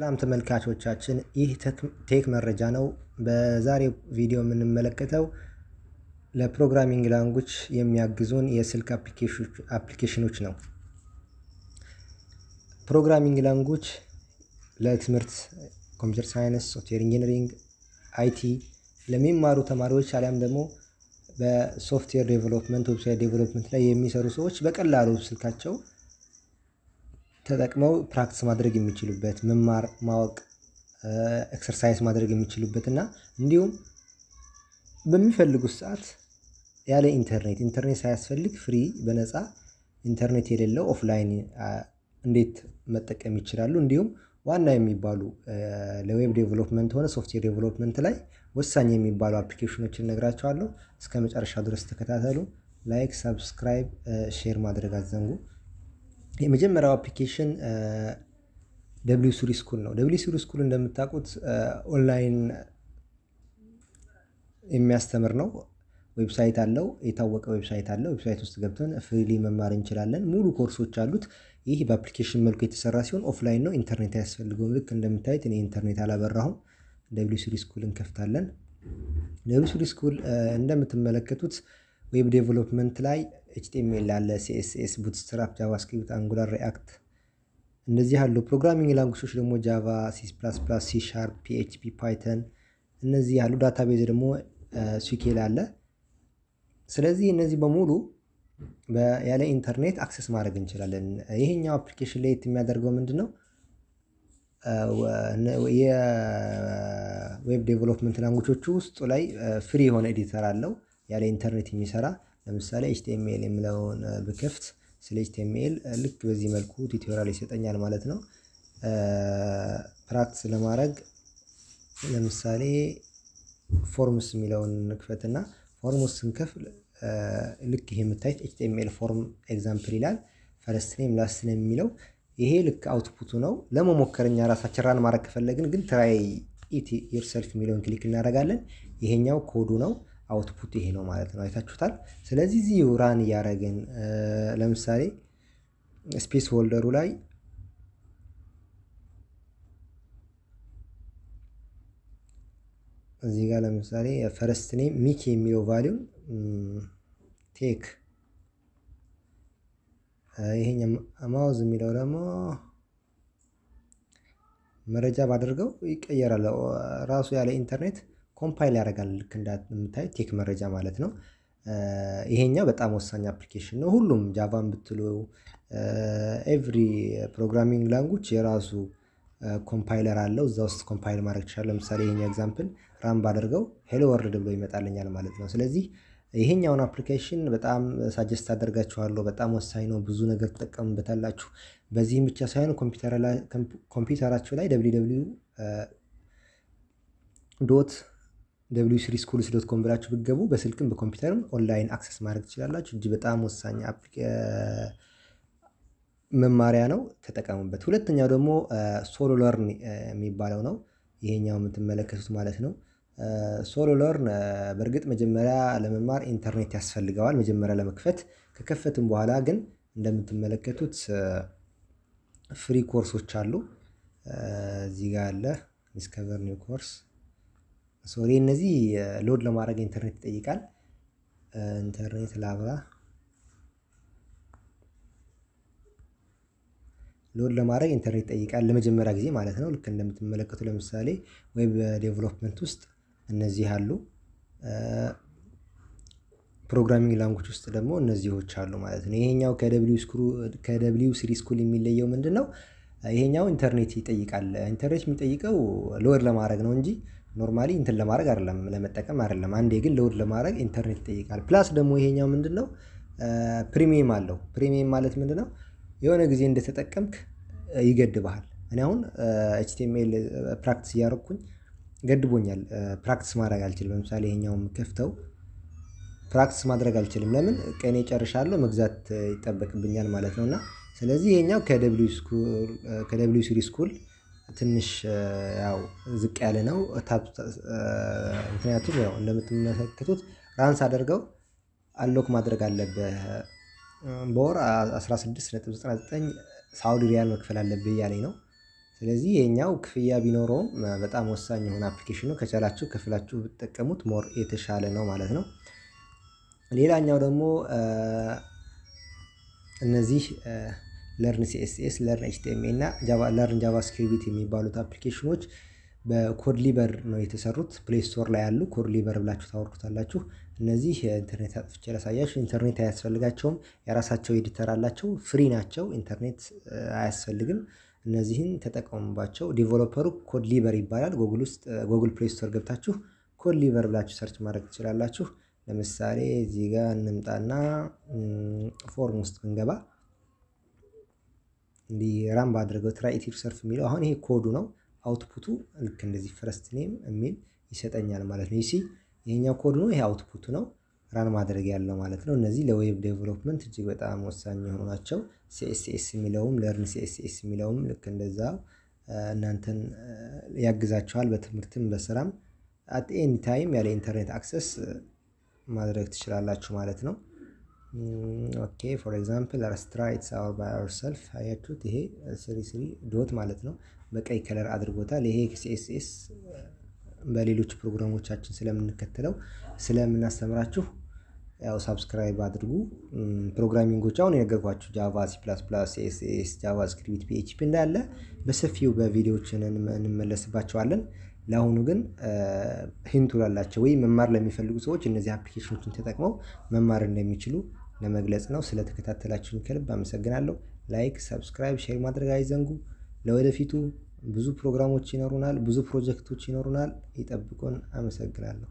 ሰላም ተመልካቾቻችን ይህ ቴክ መረጃ ነው። በዛሬው ቪዲዮ የምንመለከተው ለፕሮግራሚንግ ላንጉጅ የሚያግዙን የስልክ አፕሊኬሽኖች ነው። ፕሮግራሚንግ ላንጉጅ ለትምህርት ኮምፒውተር ሳይንስ፣ ሶፍትዌር ኢንጂነሪንግ፣ አይቲ ለሚማሩ ተማሪዎች አሊያም ደግሞ በሶፍትዌር ዴቨሎፕመንት፣ ዌብሳይት ዴቨሎፕመንት ላይ የሚሰሩ ሰዎች በቀላሉ ስልካቸው ተጠቅመው ፕራክቲስ ማድረግ የሚችሉበት መማር፣ ማወቅ፣ ኤክሰርሳይዝ ማድረግ የሚችሉበት እና እንዲሁም በሚፈልጉት ሰዓት ያለ ኢንተርኔት ኢንተርኔት ሳያስፈልግ ፍሪ በነፃ ኢንተርኔት የሌለው ኦፍላይን እንዴት መጠቀም ይችላሉ። እንዲሁም ዋና የሚባሉ ለዌብ ዴቨሎፕመንት ሆነ ሶፍትዌር ዴቨሎፕመንት ላይ ወሳኝ የሚባሉ አፕሊኬሽኖችን እነግራቸዋለሁ። እስከ መጨረሻ ድረስ ተከታተሉ። ላይክ፣ ሰብስክራይብ፣ ሼር ማድረግ አትዘንጉ። የመጀመሪያው አፕሊኬሽን ደብሊው ሱሪ ስኩል ነው። ደብሊው ስኩል እንደምታውቁት ኦንላይን የሚያስተምር ነው። ዌብሳይት አለው፣ የታወቀ ዌብሳይት አለው። ዌብሳይት ውስጥ ገብተን ፍሪሊ መማር እንችላለን። ሙሉ ኮርሶች አሉት። ይህ በአፕሊኬሽን መልኩ የተሰራ ሲሆን ኦፍላይን ነው፣ ኢንተርኔት አያስፈልገውም። ልክ እንደምታዩት እኔ ኢንተርኔት አላበራሁም። ደብሊው ሱሪ ስኩል እንከፍታለን። ደብሊው ስኩል እንደምትመለከቱት ዌብ ዴቨሎፕመንት ላይ ኤችቲኤምኤል አለ፣ ሲኤስኤስ፣ ቡትስትራፕ፣ ጃቫስክሪፕት፣ አንጉላር፣ ሪአክት እነዚህ ያሉ ፕሮግራሚንግ ላንጉሶች ደግሞ ጃቫ፣ ሲ ፕላስ ፕላስ፣ ሲ ሻርፕ፣ ፒኤችፒ፣ ፓይተን እነዚህ ያሉ ዳታቤዝ ደግሞ ስኬል አለ። ስለዚህ እነዚህ በሙሉ ያለ ኢንተርኔት አክሰስ ማድረግ እንችላለን። ይሄኛው አፕሊኬሽን ለየት የሚያደርገው ምንድን ነው? የዌብ ዴቨሎፕመንት ላንጉቾቹ ውስጡ ላይ ፍሪ የሆነ ኤዲተር አለው ያለ ኢንተርኔት የሚሰራ ለምሳሌ ኤችቲኤምኤል የምለውን ብከፍት ስለ ኤችቲኤምኤል ልክ በዚህ መልኩ ቲዩቶሪያል ይሰጠኛል ማለት ነው። ፕራክቲስ ለማድረግ ለምሳሌ ፎርምስ የሚለውን ንክፈትና ፎርሙስ ስንከፍል ልክ ይሄ የምታዩት ኤችቲኤምኤል ፎርም ኤግዛምፕል ይላል። ፈርስት ኔም ላስት ኔም የሚለው ይሄ ልክ አውትፑቱ ነው። ለመሞከርኛ ራሳችን ራን ማድረግ ከፈለግን ግን ትራይ ኢት ዮርሰልፍ የሚለውን ክሊክ እናደርጋለን። ይሄኛው ኮዱ ነው። አውትፑት ይሄ ነው ማለት ነው። አይታችሁታል። ስለዚህ እዚህ ራን እያደረግን ለምሳሌ ስፔስ ሆልደሩ ላይ እዚህ ጋር ለምሳሌ ፈረስት ኔም ሚክ የሚለው ቫሊው ቴክ ይሄኛ ማውዝ የሚለው ደግሞ መረጃ ባደርገው ይቀየራል ራሱ ያለ ኢንተርኔት ኮምፓይል ያደርጋል ልክ እንደምታይ ቴክ መረጃ ማለት ነው። ይሄኛው በጣም ወሳኝ አፕሊኬሽን ነው። ሁሉም ጃቫን ብትሉ ኤቭሪ ፕሮግራሚንግ ላንጉጅ የራሱ ኮምፓይለር አለው። እዛ ውስጥ ኮምፓይል ማድረግ ይችላል። ለምሳሌ ይሄኛ ኤግዛምፕል ራም ባደርገው ሄሎ ወርድ ብሎ ይመጣልኛል ማለት ነው። ስለዚህ ይሄኛውን አፕሊኬሽን በጣም ሳጀስት አደርጋችኋለሁ። በጣም ወሳኝ ነው። ብዙ ነገር ትጠቀሙበታላችሁ። በዚህም ብቻ ሳይሆን ኮምፒውተራችሁ ላይ ደብሊው ደብሊው ዶት ደብሊው ስሪ ስኩልስ ዶት ኮም ብላችሁ ብትገቡ በስልክም በኮምፒውተርም ኦንላይን አክሰስ ማድረግ ትችላላችሁ። እጅ በጣም ወሳኝ መማሪያ ነው፣ ተጠቀሙበት። ሁለተኛው ደግሞ ሶሎ ለርን የሚባለው ነው። ይሄኛው የምትመለከቱት ማለት ነው። ሶሎ ለርን በእርግጥ መጀመሪያ ለመማር ኢንተርኔት ያስፈልገዋል፣ መጀመሪያ ለመክፈት ከከፈትም በኋላ ግን እንደምትመለከቱት ፍሪ ኮርሶች አሉ። እዚህ ጋር አለ ዲስከቨር ኒው ኮርስ ሶሪ እነዚህ ሎድ ለማድረግ ኢንተርኔት ይጠይቃል። ኢንተርኔት ላብራ። ሎድ ለማድረግ ኢንተርኔት ይጠይቃል፣ ለመጀመሪያ ጊዜ ማለት ነው። ልክ እንደምትመለከቱ ለምሳሌ ዌብ ዴቨሎፕመንት ውስጥ እነዚህ አሉ። ፕሮግራሚንግ ላንጉጅ ውስጥ ደግሞ እነዚህዎች አሉ ማለት ነው። ይሄኛው ከደብሊው ስሪ ስኩል የሚለየው ምንድን ነው? ይሄኛው ኢንተርኔት ይጠይቃል። ኢንተርኔት የሚጠይቀው ሎድ ለማድረግ ነው እንጂ ኖርማሊ እንትን ለማድረግ አይደለም ለመጠቀም አይደለም። አንዴ ግን ለውድ ለማድረግ ኢንተርኔት ይጠይቃል። ፕላስ ደግሞ ይሄኛው ምንድነው ፕሪሚየም አለው። ፕሪሚየም ማለት ምንድነው የሆነ ጊዜ እንደተጠቀምክ ይገድበሃል። እኔ አሁን ኤችቲኤምኤል ፕራክቲስ እያደረግኩኝ ገድቦኛል። ፕራክቲስ ማድረግ አልችልም። ለምሳሌ ይሄኛውም ከፍተው ፕራክቲስ ማድረግ አልችልም። ለምን ቀኔ ጨርሻለሁ፣ መግዛት ይጠበቅብኛል ማለት ነው። እና ስለዚህ ይሄኛው ከደብሊው ስኩል ትንሽ ያው ዝቅ ያለ ነው። ምክንያቱም ያው እንደምትመለከቱት ራንስ አድርገው አሎክ ማድረግ አለብህ። በወር 16.99 ሳውዲ ሪያል መክፈል አለብህ እያለኝ ነው። ስለዚህ የኛው ክፍያ ቢኖረውም በጣም ወሳኝ የሆነ አፕሊኬሽን ነው። ከቻላችሁ ከፍላችሁ ብትጠቀሙት ሞር የተሻለ ነው ማለት ነው። ሌላኛው ደግሞ እነዚህ ለርን ሲኤስኤስ፣ ለርን ኤችቲኤምኤ እና ለርን ጃቫስክሪፕት የሚባሉት አፕሊኬሽኖች በኮድሊበር ነው የተሰሩት። ፕሌይ ስቶር ላይ ያሉ ኮድሊበር ብላችሁ ታወርዱታላችሁ። እነዚህ ኢንተርኔት አጥፍቼ ላሳያችሁ። ኢንተርኔት አያስፈልጋቸውም። የራሳቸው ኤዲተር አላቸው። ፍሪ ናቸው። ኢንተርኔት አያስፈልግም። እነዚህን ተጠቀሙባቸው። ዲቨሎፐሩ ኮድ ሊበር ይባላል። ጉግል ውስጥ ጉግል ፕሌይ ስቶር ገብታችሁ ሊበር ብላችሁ ሰርች ማድረግ ትችላላችሁ። ለምሳሌ እዚህ ጋር እንምጣና ፎርም ውስጥ ብንገባ ራም ባድርገው ትራይ ሰርፍ የሚለው አሁን ይሄ ኮዱ ነው። አውትፑቱ ልክ እንደዚህ ፈረስት ኔም የሚል ይሰጠኛል ማለት ነው። ይሲ ይሄኛው ኮዱ ነው። ይሄ አውትፑቱ ነው ራን ማድረግ ያለው ማለት ነው። እነዚህ ለዌብ ዴቨሎፕመንት እጅግ በጣም ወሳኝ የሆኑ ናቸው። ሲኤስኤስ የሚለውም ለርን ሲኤስኤስ የሚለውም ልክ እንደዛ እናንተን ያግዛቸዋል በትምህርትም በስራም አት ኤኒ ታይም ያለ ኢንተርኔት አክሰስ ማድረግ ትችላላችሁ ማለት ነው። ኦኬ ፎር ኤግዛምፕል ስትራይትስ አወር ባይ አወር ሰልፍ አያችሁት? ይሄ ስሪ ስሪ ዶት ማለት ነው። በቀይ ከለር አድርጎታል። ይሄ ኤክስኤስኤስ uh, በሌሎች ፕሮግራሞቻችን ስለምንከተለው ስለምናስተምራችሁ ያው ሳብስክራይብ አድርጉ። mm, ፕሮግራሚንጎች አሁን የነገርኳችሁ ጃቫ፣ ሲ ፕላስ ፕላስ፣ ኤስኤስ፣ ጃቫ ስክሪፕት፣ ፒኤችፒ እንዳለ በሰፊው በቪዲዮዎች እንመለስባቸዋለን። ለአሁኑ ግን uh, ሂንቱ ላላቸው ወይም መማር ለሚፈልጉ ሰዎች እነዚህ አፕሊኬሽኖችን ተጠቅመው መማር እንደሚችሉ ለመግለጽ ነው። ስለተከታተላችሁን ከልብ አመሰግናለሁ። ላይክ፣ ሰብስክራይብ፣ ሼር ማድረግ አይዘንጉ። ለወደፊቱ ብዙ ፕሮግራሞች ይኖሩናል፣ ብዙ ፕሮጀክቶች ይኖሩናል። ይጠብቁን። አመሰግናለሁ።